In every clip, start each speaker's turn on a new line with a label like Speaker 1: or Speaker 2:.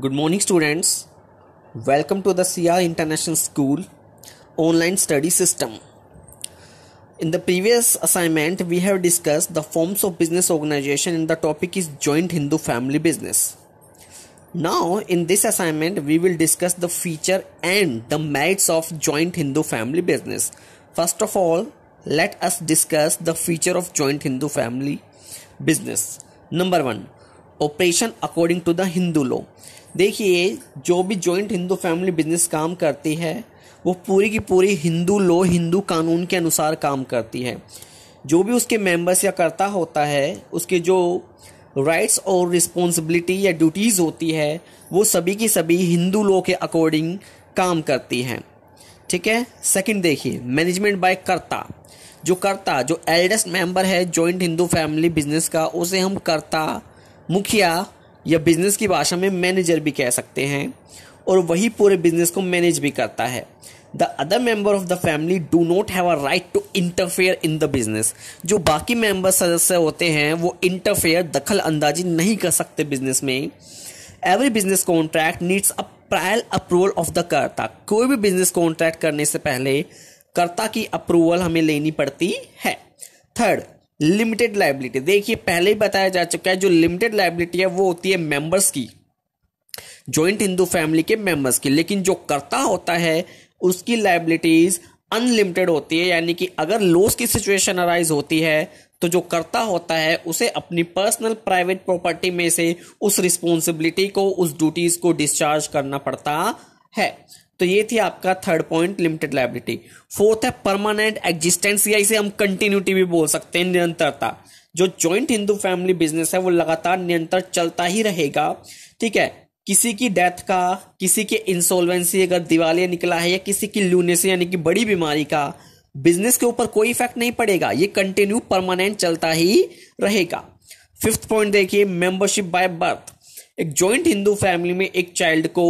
Speaker 1: Good morning, students. Welcome to the CR International School online study system. In the previous assignment, we have discussed the forms of business organization, and the topic is joint Hindu family business. Now, in this assignment, we will discuss the feature and the merits of joint Hindu family business. First of all, let us discuss the feature of joint Hindu family business. Number one operation according to the Hindu law देखिए जो भी joint Hindu family business काम करती है वो पूरी की पूरी हिंदू लॉ हिंदू कानून के अनुसार काम करती है जो भी उसके मेंबर्स या करता होता है उसके जो राइट्स और रिस्पॉन्सिबिलिटी या ड्यूटीज़ होती है वो सभी की सभी हिंदू लॉ के अकॉर्डिंग काम करती हैं ठीक है सेकंड देखिए मैनेजमेंट बाय कर्ता जो कर्ता जो एल्डेस्ट मेंबर है जॉइंट हिंदू फैमिली बिजनेस का उसे हम कर्ता मुखिया या बिजनेस की भाषा में मैनेजर भी कह सकते हैं और वही पूरे बिजनेस को मैनेज भी करता है the other member of the family do not have a right to interfere in the business जो बाकी मेंबर सदस्य होते हैं वो इंटरफेयर दखल अंदाजी नहीं कर सकते बिजनेस में every business contract needs a prior approval of the कर्ता कोई भी बिजनेस कॉन्ट्रैक्ट करने से पहले कर्ता की अप्रूवल हमें लेनी पड़ती है थर्ड लिमिटेड लाइबिलिटी देखिए पहले ही बताया जा चुका है जो लिमिटेड लाइबिलिटी है वो होती है मेंबर्स की ज्वाइंट हिंदू फैमिली के मेंबर्स की लेकिन जो करता होता है उसकी लाइबिलिटीज अनलिमिटेड होती है यानी कि अगर लॉस की सिचुएशन अराइज होती है तो जो करता होता है उसे अपनी पर्सनल प्राइवेट प्रॉपर्टी में से उस रिस्पॉन्सिबिलिटी को उस ड्यूटीज को डिस्चार्ज करना पड़ता है तो ये थी आपका third point limited liability fourth है परमानेंट एग्जिस्टेंस या इसे हम कंटिन्यूटी भी बोल सकते हैं निरंतरता जो ज्वाइंट हिंदू फैमिली बिजनेस है वो लगातार निरंतर चलता ही रहेगा ठीक है किसी की डेथ का किसी के इंसॉल्वेंसी अगर दिवालिया निकला है या किसी की लूनेसी यानी कि बड़ी बीमारी का बिजनेस के ऊपर कोई इफेक्ट नहीं पड़ेगा ये कंटिन्यू परमानेंट चलता ही रहेगा फिफ्थ पॉइंट देखिए मेंबरशिप बाय बर्थ एक ज्वाइंट हिंदू फैमिली में एक चाइल्ड को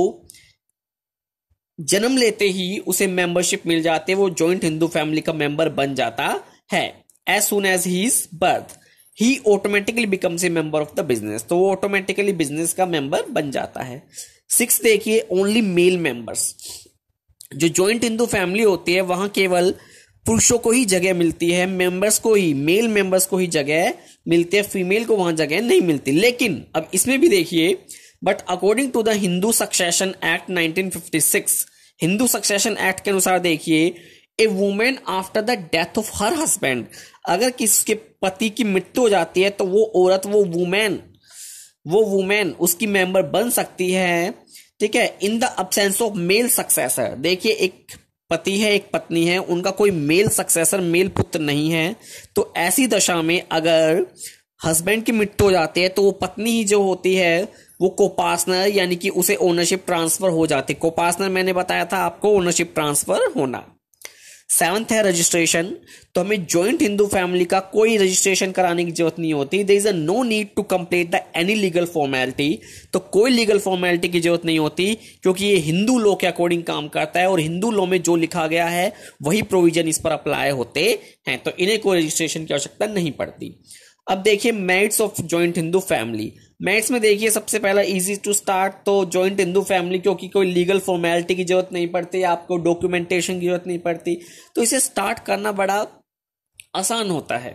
Speaker 1: जन्म लेते ही उसे मेंबरशिप मिल जाती है वो ज्वाइंट हिंदू फैमिली का मेंबर बन जाता है as soon as he is birth he automatically becomes a member of the business तो वो ऑटोमेटिकली बिजनेस का मेंबर बन जाता है सिक्स देखिए ओनली मेल मेंबर्स जो ज्वाइंट हिंदू फैमिली होती है वहां केवल पुरुषों को ही जगह मिलती है मेंबर्स को ही मेल मेंबर्स को ही जगह मिलती है फीमेल को वहां जगह नहीं मिलती लेकिन अब इसमें भी देखिए but according to the Hindu succession act 1956 Hindu succession act के अनुसार देखिए a women after the death of her husband अगर किसके पति की मृत्यु हो जाती है तो वो औरत वो वुमेन वो वुमेन उसकी मेंबर बन सकती है ठीक है in the absence of male successor देखिए एक पति है एक पत्नी है उनका कोई मेल सक्सेसर मेल पुत्र नहीं है तो ऐसी दशा में अगर हस्बैंड की मृत्यु हो जाती है तो वो पत्नी ही जो होती है वो कोपासनर यानी कि उसे ओनरशिप ट्रांसफर हो जाती कोपासनर मैंने बताया था आपको ओनरशिप ट्रांसफर होना सेवेंथ है रजिस्ट्रेशन तो हमें ज्वाइंट हिंदू फैमिली का कोई रजिस्ट्रेशन कराने की जरूरत नहीं होती there is a no need to complete the any legal formality तो कोई लीगल फॉर्मेलिटी की जरूरत नहीं होती क्योंकि ये हिंदू लॉ के अकॉर्डिंग काम करता है और हिंदू लॉ में जो लिखा गया है वही प्रोविजन इस पर अप्लाई होते हैं तो इन्हें कोई रजिस्ट्रेशन की आवश्यकता नहीं पड़ती अब देखिए merits of joint Hindu family maths में देखिए सबसे पहला इजी टू स्टार्ट तो जॉइंट हिंदू फैमिली क्योंकि कोई लीगल फॉर्मेलिटी की जरूरत नहीं पड़ती आपको डॉक्यूमेंटेशन की जरूरत नहीं पड़ती तो इसे स्टार्ट करना बड़ा आसान होता है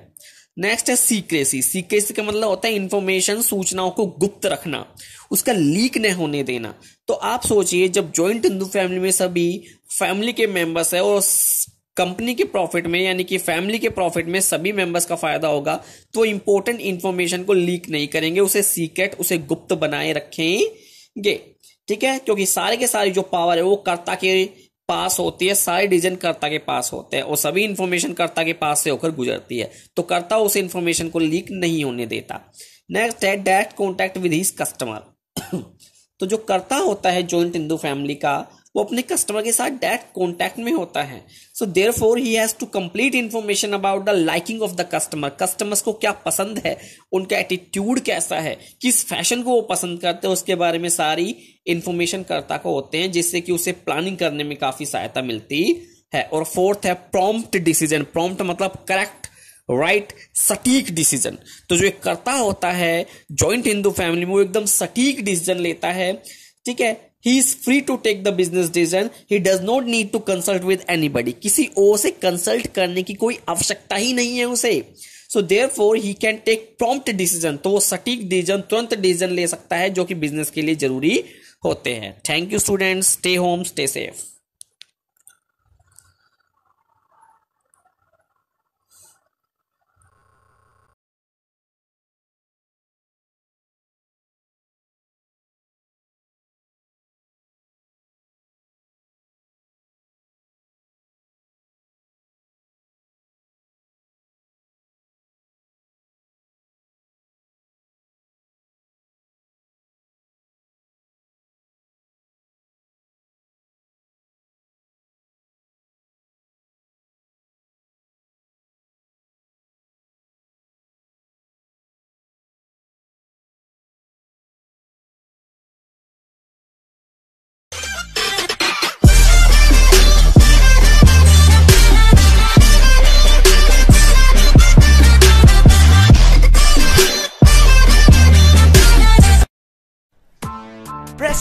Speaker 1: नेक्स्ट है सीक्रेसी सीक्रेसी का मतलब होता है इन्फॉर्मेशन सूचनाओं को गुप्त रखना उसका लीक न होने देना तो आप सोचिए जब जॉइंट हिंदू फैमिली में सभी फैमिली के मेंबर्स है और कंपनी के प्रॉफिट में यानी कि फैमिली के प्रॉफिट में सभी मेंबर्स का फायदा होगा तो इंपॉर्टेंट इंफॉर्मेशन को लीक नहीं करेंगे उसे सीक्रेट उसे गुप्त बनाए रखेंगे ठीक है क्योंकि सारे के सारे जो पावर है वो कर्ता के पास होती है सारे डिसीजन कर्ता के पास होते हैं और सभी इंफॉर्मेशन कर्ता के पास से होकर गुजरती है तो कर्ता उस इंफॉर्मेशन को लीक नहीं होने देता नेक्स्ट है direct contact with his customer तो जो कर्ता होता है ज्वाइंट हिंदू फैमिली का वो अपने कस्टमर के साथ डायरेक्ट कॉन्टैक्ट में होता है so therefore he has to complete information about the liking of the customer customers को क्या पसंद है उनका एटीट्यूड कैसा है किस फैशन को वो पसंद करते हैं उसके बारे में सारी इन्फॉर्मेशन करता को होते हैं जिससे कि उसे प्लानिंग करने में काफ़ी सहायता मिलती है और फोर्थ है प्रॉम्प्ट डिसीजन प्रॉम्प्ट मतलब करेक्ट राइट सटीक डिसीजन तो जो एक करता होता है ज्वाइंट हिंदू फैमिली में वो एकदम सटीक डिसीजन लेता है ठीक है he is free to take the business decision he does not need to consult with anybody किसी और से कंसल्ट करने की कोई आवश्यकता ही नहीं है उसे so therefore he can take prompt decision तो वो सटीक डिसीजन तुरंत डिसीजन ले सकता है जो कि बिजनेस के लिए जरूरी होते हैं thank you students stay home stay safe